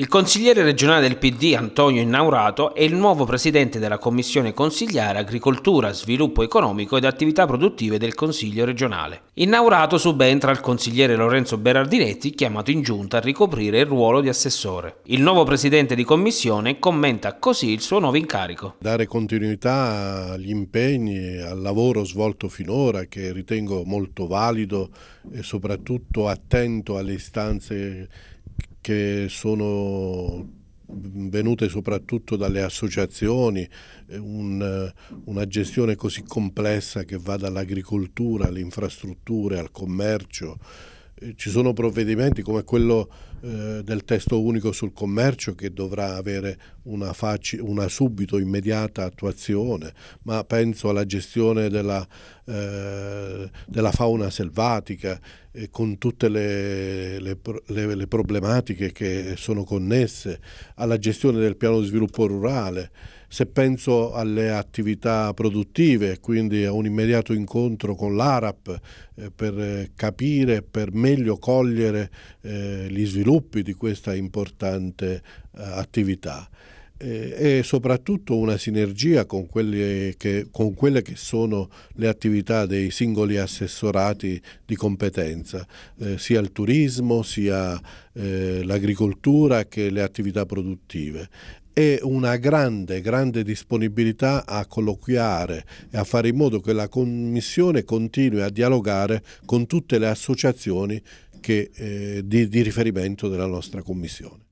Il consigliere regionale del PD Antonio Innaurato è il nuovo presidente della Commissione consigliare Agricoltura, Sviluppo Economico ed Attività Produttive del Consiglio regionale. Innaurato subentra il consigliere Lorenzo Berardinetti chiamato in giunta a ricoprire il ruolo di assessore. Il nuovo presidente di commissione commenta così il suo nuovo incarico. Dare continuità agli impegni, e al lavoro svolto finora che ritengo molto valido e soprattutto attento alle istanze che sono venute soprattutto dalle associazioni, un, una gestione così complessa che va dall'agricoltura alle infrastrutture, al commercio, ci sono provvedimenti come quello eh, del testo unico sul commercio che dovrà avere una, facci, una, subito immediata attuazione, ma penso alla gestione della, eh, della fauna selvatica eh, con tutte le, le, le, le problematiche che sono connesse, alla gestione del piano di sviluppo rurale. Se penso alle attività produttive, quindi a un immediato incontro con l'ARAP eh, per eh, capire, per meglio cogliere eh, gli sviluppi di questa importante eh, attività eh, e soprattutto una sinergia con quelle, che, con quelle, che, sono le attività dei singoli assessorati di competenza, eh, sia il turismo, sia eh, l'agricoltura che le attività produttive e una grande, grande disponibilità a colloquiare e a fare in modo che la Commissione continui a dialogare con tutte le associazioni che, eh, di, di riferimento della nostra Commissione.